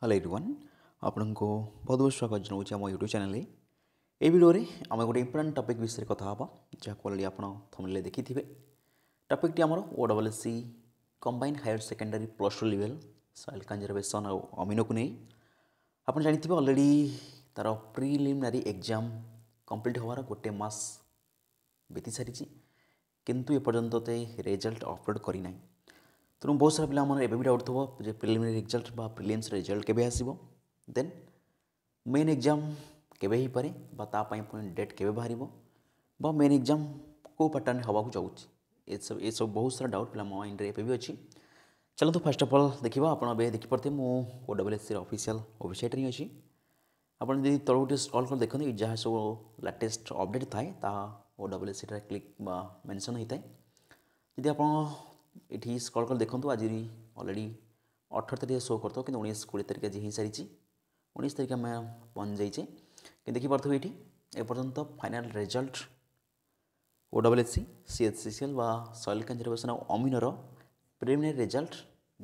hello everyone আপনার বহুত বহুত স্বাগত জনাওছি আমার ইউট্যুব চ্যানেলে এই ভিডিওরে আমি গোটে ইম্পর্টাট টপিক বিষয়ে কথা হবা যা অলরেডি আপনার থমলে দেখিথিবে টপিকটি আমার O double C combine higher secondary plus two level soil conservation আর অমিনোকু নিয়ে আপনার জাঁথিবে অলরেডি তার প্রিলিমিনারি এক্সাম কমপ্লিট হওয়ার গোটে মাস বিতি সারিছি কিন্তু এপর্যন্ত তে রেজল্ট অপলোড করি নাই तेना बहुत सारा पाला एवं डाउट थोड़े प्रिलिमिनरी रिजल्ट प्रिलियम्स रिजल्ट के देन मेन एग्जाम केवेपे डेट के बाहर व मेन एग्जाम को पैटर्न हवा को जाऊँच सब ये सब बहुत सारा डाउट पाला माइंड में एवं अच्छी चलो तो फर्स्ट अफ अल देखिए आपड़े देखी पड़ते मुझ एस सी अफिशियाल वेबसाइट हिं अच्छी आप जी तौर स्क्रल कर देखते जहाँ सब लाटेस्ट अबडेट थाए double S C click mention होता है जी आप ଏଠି ସ୍କଲ୍ କଲେ ଦେଖନ୍ତୁ ଆଜି ଅଲରେଡ଼ି ଅଠର ତାରିଖ ଶୋ କରିଦେବ କିନ୍ତୁ ଉଣେଇଶ କୋଡ଼ିଏ ତାରିଖ ଆଜି ହେଇସାରିଛି ଉଣେଇଶ ତାରିଖ ଆମେ ପହଞ୍ଚିଯାଇଛେ କିନ୍ତୁ ଦେଖିପାରୁଥିବେ ଏଠି ଏପର୍ଯ୍ୟନ୍ତ final result O W H C C H C C L ବା ସଏଲ୍ କନ୍ଜରଭେସନ୍ ଆଉ ଅମିନର ପ୍ରିଲିମିନାରୀ ରେଜଲ୍ଟ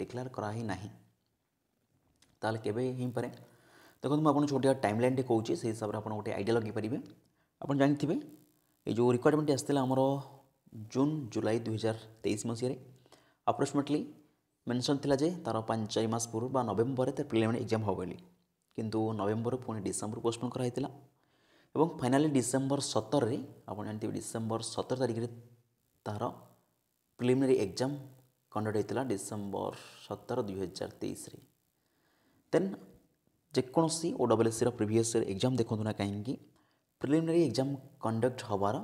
ଡିକ୍ଲେୟାର କରାହେଇନାହିଁ ତାହେଲେ କେବେ ହେଇପାରେ ଦେଖନ୍ତୁ ମୁଁ ଆପଣଙ୍କୁ ଛୋଟିଆ ଟାଇମ୍ ଲାଇନ୍ଟେ କହୁଛି ସେଇ ହିସାବରେ ଆପଣ ଗୋଟେ ଆଇଡ଼ିଆ ଲଗାଇପାରିବେ ଆପଣ ଜାଣିଥିବେ ଏଇ ଯେଉଁ ରିକ୍ୱାରମେଣ୍ଟ ଆସିଥିଲା ଆମର ଜୁନ୍ ଜୁଲାଇ ଦୁଇହଜାର ତେଇଶ ମସିହାରେ আপ্রক্সিমেটলি মেনশন ଥିଲା ଯେ ତା'ର ପାଞ୍ଚ ଚାରି ମାସ ପୂର୍ବରୁ ବା ନଭେମ୍ବରରେ ତା'ର ପ୍ରିଲିମିନାରୀ ଏକ୍ଜାମ୍ ହେବ ବୋଲି କିନ୍ତୁ ନଭେମ୍ବର ପୁଣି ଡିସେମ୍ବର ପୋଷ୍ଟପୋନ୍ କରାହେଇଥିଲା ଏବଂ ଫାଇନାଲି ଡିସେମ୍ବର ସତରରେ ଆପଣ ଜାଣିଥିବେ ଡିସେମ୍ବର ସତର ତାରିଖରେ ତା'ର ପ୍ରିଲିମିନାରୀ ଏକ୍ଜାମ୍ କଣ୍ଡକ୍ଟ ହୋଇଥିଲା ଡିସେମ୍ବର ସତର ଦୁଇହଜାର ତେଇଶରେ ଦେନ୍ ଯେକୌଣସି ଓ ଡବଲ୍ ଏସ୍ସିର ପ୍ରିଭିୟସ୍ ଏକ୍ଜାମ୍ ଦେଖନ୍ତୁ ନା କାହିଁକି ପ୍ରିଲିମିନାରୀ ଏକ୍ଜାମ୍ କଣ୍ଡକ୍ଟ ହେବାର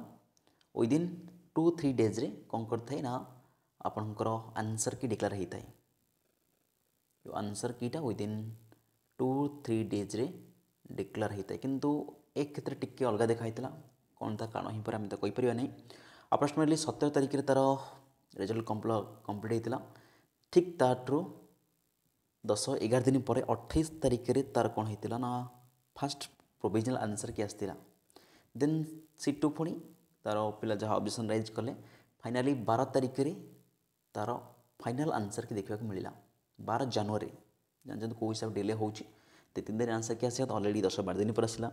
ୱିଦିନ୍ ଟୁ ଥ୍ରୀ ଡେଜ୍ରେ କ'ଣ କରିଥାଏ ନା ଆପଣଙ୍କର ଆନ୍ସର୍ କି ଡିକ୍ଲାର ହୋଇଥାଏ ଯେଉଁ ଆନ୍ସର୍ କିଟା ୱିଦିନ୍ ଟୁ ଥ୍ରୀ ଡେଜ୍ରେ ଡିକ୍ଲାର ହୋଇଥାଏ କିନ୍ତୁ ଏ କ୍ଷେତ୍ରରେ ଟିକିଏ ଅଲଗା ଦେଖାହେଇଥିଲା କ'ଣ ତା କାରଣ ହେଇପାରେ ଆମେ ତ କହିପାରିବା ନାହିଁ ଆପ୍ରୋକ୍ସିମେଟଲି ସତର ତାରିଖରେ ତା'ର ରେଜଲ୍ଟ କମ୍ପ୍ଲ କମ୍ପ୍ଲିଟ୍ ହୋଇଥିଲା ଠିକ୍ ତା'ଠାରୁ ଦଶ ଏଗାର ଦିନ ପରେ ଅଠେଇଶ ତାରିଖରେ ତା'ର କ'ଣ ହେଇଥିଲା ନା ଫାଷ୍ଟ ପ୍ରୋଭିଜନାଲ୍ ଆନ୍ସର୍ କି ଆସିଥିଲା ଦେନ୍ ଟୁ ପୁଣି ତା'ର ପିଲା ଯାହା ଅବଜେକ୍ସନ୍ ରାଇଜ୍ କଲେ ଫାଇନାଲି ବାର ତାରିଖରେ तार फाइनाल आंसर की देखा मिलला बार जानुरी जानते कौ हिसाब डेले हो तीन दिन आंसर क्या आसा अलरेडी दस बार दिन पर आसला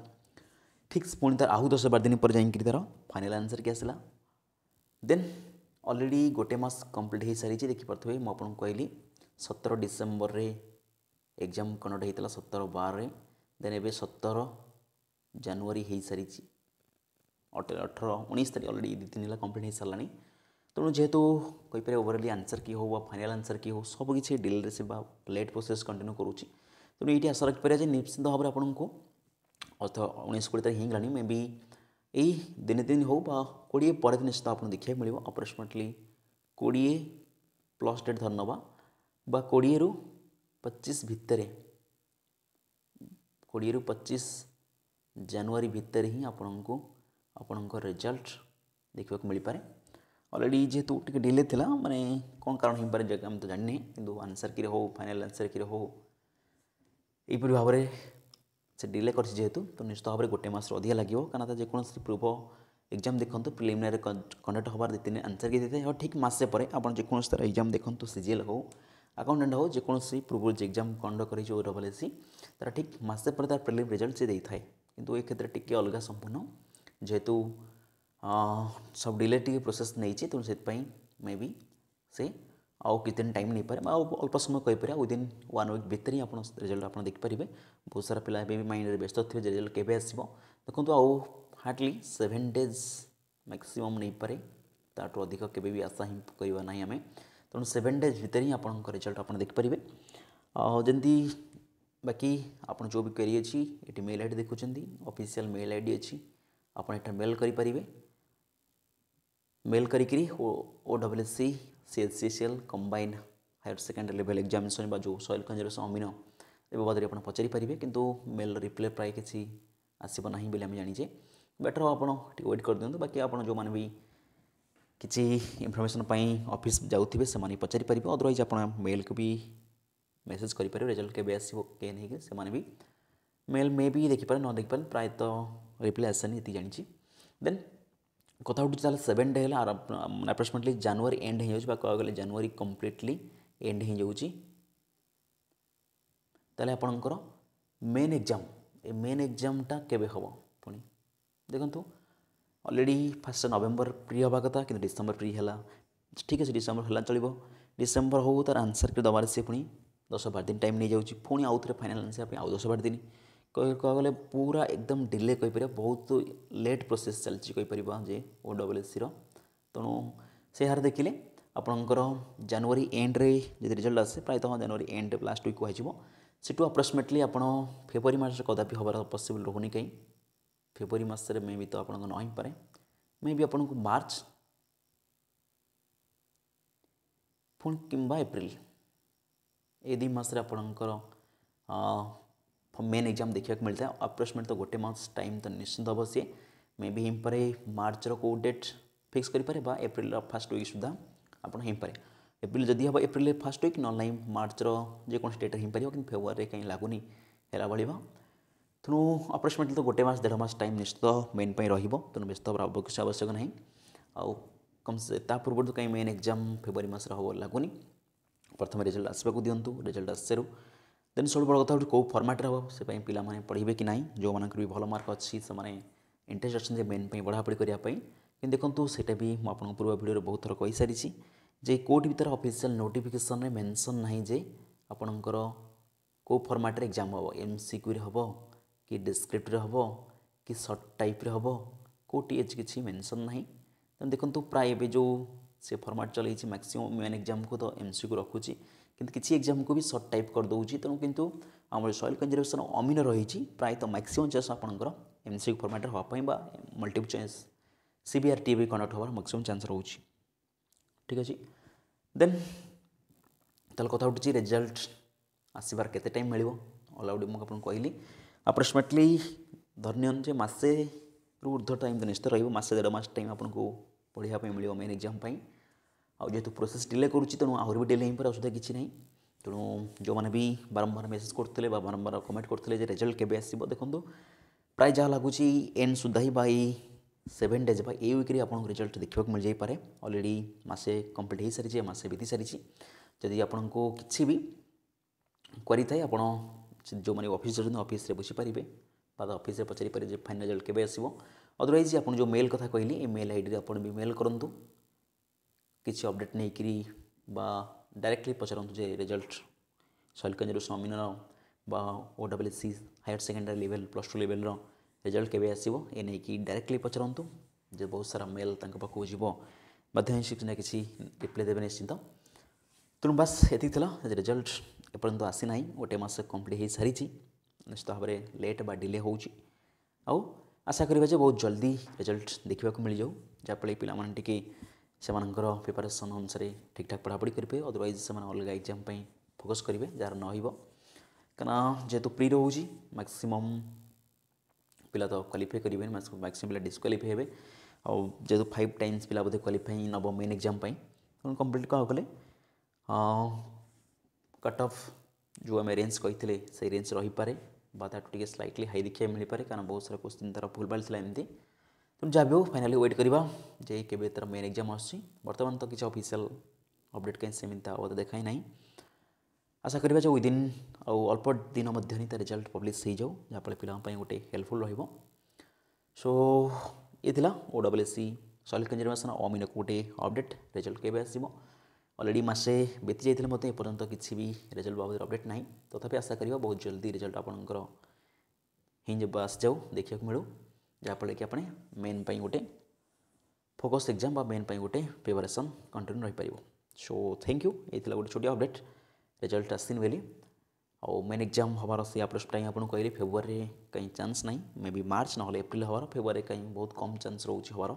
ठीक पुणी तार आउ दस बार दिन पर जाकर तार फाइनाल आंसर क्या आसला देन अलरेडी गोटे मस कम्प्लीट हो सारी देखिपे मुझे कहली सतर डिसेम्बर में एग्जाम कंडक्ट होता सतर बारे देन ए सतर जानुरी सारी अठर उन्नीस तारीख अलरेडी दु तीन कंप्लीट हो सारा तेणु तो जेहेतु कहींपर ओवरअली आंसर की हो फाइनाल आंसर की हो सब किसी डिले से प्लेट प्रोसेस कंटिन्यू करुँच तेणु ये आशा रखिपर जो निश्चिंत भाव में आपको अर्थ उन्नीस कोड़े तारीख हो गला मे बी यही दिन दिन हो कोड़े पर निश्चित आपको देखा मिले अप्रोक्सीमेटली कोड़े प्लस डेट धरनवा कोड़े रु पचिश भितर कोड़े रु पचिश जानुरी भितर ही आपण को आपण रिजल्ट देखा मिल पाए অলরেডি जे तो टिक डिले थिला माने कोन कारण हि पर जका हम तो जाननी दू आंसर कि हो ফাইনাল आंसर कि हो ए परिभावे से डिले कर जेतु तो নিস্তভাবরে গটে মাস অদি লাগিব কানা তা जे कोन सि प्रूव एग्जाम देखंथ तो প্রিলিমিনারি কন্ডাক্ট হবার দিদিন এন্সার কি দিদে অর ঠিক মাস সে পরে आपण जे कोन सि തര एग्जाम देखंथ तो সিজিএল हो অ্যাকাউন্টেন্ট हो जे कोन सि प्रूव जे एग्जाम কন্ডাক কৰি জউরাবেসি তা ঠিক মাস সে পরে তার প্রিলিম রেজাল্ট সি দিই থাই কিন্তু এই ক্ষেত্র টিকে আলগা সম্পূрно জেতু हाँ, सब डिले टी प्रोसेस नहीं चाहिए तेनाली मे बी से आउ कित टाइम नहीं पारे मैं अल्प समय कहपर विदिन वन विक भितर ही रिजल्ट आप देखिपारे बहुत सारा पिला माइंड में व्यस्त थे रिजल्ट के देखो आउ हार्डली सेभेन डेज मैक्सीम नहीं पारे ताठू अधिक के आशा ही करवा ना आम तेणु सेभेन डेज भितर ही आपंकर रिजल्ट आप देखिपारे जमी बाकी आप जो भी क्वेरी अच्छी ये मेल आई डी देखुं अफिसील मेल आई डी अच्छी आपड़ा मेल करें मेल करी O W S C C H C C L combine higher secondary level examination जो सयल कंजरवेसन अमीन ए बाबद पचारिपारे कि मेल रिप्लाय प्राय किसी आसब ना आम जाचे बेटर आप वेट कर दिखाँ तो, बाकी आप जो मैंने भी किसी इनफर्मेसन अफिस् जाए से पचारिपर अदरवैज आप मेल को भी मेसेज करजल्ट के आसो नहीं से भी मेल मे भी देखिपारे न देखिपे प्रायत तो रिप्लाए आसानी ये जानी देन कथ उठी तेल seven day approximately January end हो गले जानुरी कम्प्लीटली एंड हो तेल आपणकर मेन एग्जाम ए मेन एग्जामा केवे हम देखु अलरेडी फास्ट नवेम्बर फ्री हवा कथा कि डिसेम्बर फ्री है ठीक है डिसेम्बर है चलो डिसेम्बर हो तार आंसर के दबार से पुणी दस बार दिन टाइम नहीं जाऊँगी पुणी आउ थे फाइनाल आंसर आप दस बार दिन କହିଲେ ପୁରା ଏକଦମ୍ ଡିଲେ କହିପାରିବା ବହୁତ ଲେଟ୍ ପ୍ରୋସେସ୍ ଚାଲିଛି କହିପାରିବା ଯେ ଓ ଡବଲ୍ ଏସ୍ସିର ତେଣୁ ସେ ହାର ଦେଖିଲେ ଆପଣଙ୍କର ଜାନୁଆରୀ ଏଣ୍ଡରେ ଯଦି ରେଜଲ୍ଟ ଆସେ ପ୍ରାୟତଃ ଜାନୁଆରୀ ଏଣ୍ଡ ଲାଷ୍ଟ ୱିକ୍ କୁହାଯିବ ସେଠୁ ଆପ୍ରୋକ୍ସିମେଟଲି ଆପଣ ଫେବୃଆରୀ ମାସରେ କଦାପି ହେବାର ପସିବଲ୍ ରହୁନି କାହିଁ ଫେବୃଆରୀ ମାସରେ ମେ ବି ତ ଆପଣଙ୍କ ନ ହେଇପାରେ ମେ ବି ଆପଣଙ୍କୁ ମାର୍ଚ୍ଚ ପୁଣି କିମ୍ବା ଏପ୍ରିଲ ଏ ଦୁଇ ମାସରେ ଆପଣଙ୍କର ಮೇನ್ ಎಕ್ಸಾಮ್ ದೇಖಿಕ್ಕೆ मिलता है अप्रोक्सीमेट तो गोटे मस टाइम तो निश्चित हम सी मे भी हिमपे मार्चर कोई डेट फिक्स करें बा एप्रिल फास्ट वीक सुधा आपड़ एप्रिल जदि हम एप्रिल फास्ट वीक ना मार्चर जेकोसी डेट हिमपर कि फेब्रुआरी कहीं लगुनि तो है तेणु अप्रोक्सीमेटली तो गोटे मस देस टाइम निश्चित मेन रही तेणु तो व्यस्त हमारे आवश्यक ना आउ कम से पूर्व तो कहीं मेन एग्जाम फेब्रुआरी मस लगुनि प्रथम रिजल्ट आसपा दिंतु रिजल्ट आसू ଦେନ୍ ସବୁଠୁ ବଡ଼ କଥା ହେଉଛି କେଉଁ ଫର୍ମାଟ୍ରେ ହେବ ସେ ପାଇଁ ପିଲାମାନେ ପଢ଼ିବେ କି ନାହିଁ ଯେଉଁମାନଙ୍କର ବି ଭଲ ମାର୍କ ଅଛି ସେମାନେ ଇଣ୍ଟରେଷ୍ଟ ଅଛନ୍ତି ମେନ୍ ପାଇଁ ପଢ଼ାପଢ଼ି କରିବା ପାଇଁ କିନ୍ତୁ ଦେଖନ୍ତୁ ସେଇଟା ବି ମୁଁ ଆପଣଙ୍କ ପୂର୍ବ ଭିଡ଼ିଓରେ ବହୁତ ଥର କହିସାରିଛି ଯେ କେଉଁଠି ବି ତା'ର ଅଫିସିଆଲ୍ ନୋଟିଫିକେସନ୍ରେ ମେନ୍ସନ୍ ନାହିଁ ଯେ ଆପଣଙ୍କର କେଉଁ ଫର୍ମାଟ୍ରେ ଏକ୍ଜାମ୍ ହେବ ଏମ୍ ସି କ୍ୟୁରେ ହେବ କି ଡିସ୍କ୍ରିପ୍ଟରେ ହେବ କି ସର୍ଟ ଟାଇପ୍ରେ ହେବ କେଉଁଠି ଏଜ୍ କିଛି ମେନ୍ସନ୍ ନାହିଁ ତେଣୁ ଦେଖନ୍ତୁ ପ୍ରାୟ ଏବେ ଯେଉଁ ସେ ଫର୍ମାଟ୍ ଚଲେଇଛି ମ୍ୟାକ୍ସିମମ୍ ମେନ୍ ଏକ୍ଜାମ୍କୁ ତ ଏମ୍ ସି କ୍ୟୁ ରଖୁଛି किंतु किसी एक्जाम को भी सर्ट टाइप कर करदे कितु आम सइल कंजरवेशन अमीन रही प्रायत मैक्सीम चान्स आपर एम सी यू फर्माट्रे multi chance C B T भी कंडक्ट हो मैक्सीम चान्स रोच ठीक अच्छे देन तेल कथ उठी रेजल्ट आसवर के टाइम मिले अल मुझे कहली आप्रोक्सीमेटली धरनियन जो मसे ऊर्ध टाइम तो निश्चित रोज मसे देस टाइम आपको पढ़ापी मिले मेन एक्जाम ଆଉ ଯେହେତୁ ପ୍ରୋସେସ୍ ଡିଲେ କରୁଛି ତେଣୁ ଆହୁରି ବି ଡିଲେ ହେଇପାରେ ଅସୁବିଧା କିଛି ନାହିଁ ତେଣୁ ଯେଉଁମାନେ ବି ବାରମ୍ବାର ମେସେଜ୍ କରୁଥିଲେ ବା ବାରମ୍ବାର କମେଣ୍ଟ କରୁଥିଲେ ଯେ ରେଜଲ୍ଟ କେବେ ଆସିବ ଦେଖନ୍ତୁ ପ୍ରାୟ ଯାହା ଲାଗୁଛି ଏନ୍ ସୁଦ୍ଧା ହିଁ ବା ଏଇ ସେଭେନ୍ ଡେଜ୍ ବା ଏଇ ୱିକ୍ରେ ଆପଣଙ୍କୁ ରେଜଲ୍ଟ ଦେଖିବାକୁ ମିଳିଯାଇପାରେ ଅଲରେଡ଼ି ମାସେ କମ୍ପ୍ଲିଟ୍ ହୋଇସାରିଛି ମାସେ ବିତି ସାରିଛି ଯଦି ଆପଣଙ୍କୁ କିଛି ବି କ୍ୱାରି ଥାଏ ଆପଣ ଯେଉଁମାନେ ଅଫିସ୍ ଯାଉଛନ୍ତି ଅଫିସ୍ରେ ବୁଝିପାରିବେ ବା ଅଫିସ୍ରେ ପଚାରିପାରିବେ ଯେ ଫାଇନାଲ୍ ରେଜଲ୍ଟ କେବେ ଆସିବ ଅଦରୱାଇଜ୍ ଆପଣ ଯେଉଁ ମେଲ୍ କଥା କହିଲି ଏ ମେଲ୍ ଆଇଡ଼ିରେ ଆପଣ ବି ମେଲ୍ କରନ୍ତୁ किसी अपडेट नहीं बा डायरेक्टली पचारत रेजल्ट शैलकंज समीन O double C higher secondary level plus two level result के नहीं कि डायरेक्टली पचारत जो बहुत सारा मेल तक जीवन किसी रिप्लाई देवे निश्चिंत तेणु तो बास ये रेजल्ट एपर्त आसीना गोटे मस कम्प्लीट हो सारी निश्चित भाव में लेट बा डिले हो आशा करवा बहुत जल्दी रेजल्ट देखा मिल जाऊ जहाँफल पे टी से प्रिपारेसन अनुसार ठीक ठाक पढ़ापढ़ी करेंगे अदरवैज से अलग एक्जाम फोकस करेंगे जार न कहना जेहेतु प्री रोज मैक्सीम पिला तो क्वाफाए करेंगे मैक्सीम पा डिस्कालीफाए हे और जेहतु फाइव टाइम्स पिला बोलते क्वाफाई नब मेन एक्जाम कम्प्लीट क्या कले कट जो आम रेज कही रेज रहीपे बात स्लैटली हाई देखिए मिल पाए कहना बहुत सारा क्वेश्चन तरह फुलबल थी एमती जहाँ भी हो फाइनाली व्वेट करवा जे तर मेन एक्जाम आसी बर्तमान तो किसी अफिसील अपडेट कहीं सेमती आवाद देखाई ना आशा करवा जो विदिन आउ अल्प दिन मध्य तर रिजल्ट पब्लीश हो जहाँ फिर पिला गोटे हेल्पफुल रो सो ये ओ एस सी सलिक कंजर्वेशन अमीन को गोटे अबडेट रिजल्ट के अलरेडी मसे बीती जाइए मत एपर्तंत किसी भी रेजल्ट बाबद अपडेट ना तथापि आशा कर बहुत जल्दी रिजल्ट आपंकर आस जाऊ देखा मिलू जहाँफल कि आपने मेन गोटे फोकस एग्जाम मेन गोटे प्रिपेरेसन कंटिन्यू रहीपर सो थैंक यू ये गोटे छोटे अपडेट रिजल्ट आसीन बोली आउ मेन एग्जाम हमारे से अपडेट टाइम आपको कहली फेब्रुआर में कहीं चांस ना मे बी मार्च ना एप्रिल हमार फेब्रुआर कहीं बहुत कम चान्स रोचे हमारे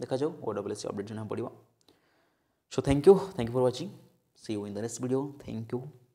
देखा जाऊ ओ डब्ल्यू सी अपडेट जाना पड़ा so thank you thank you for watching see you in the next video thank you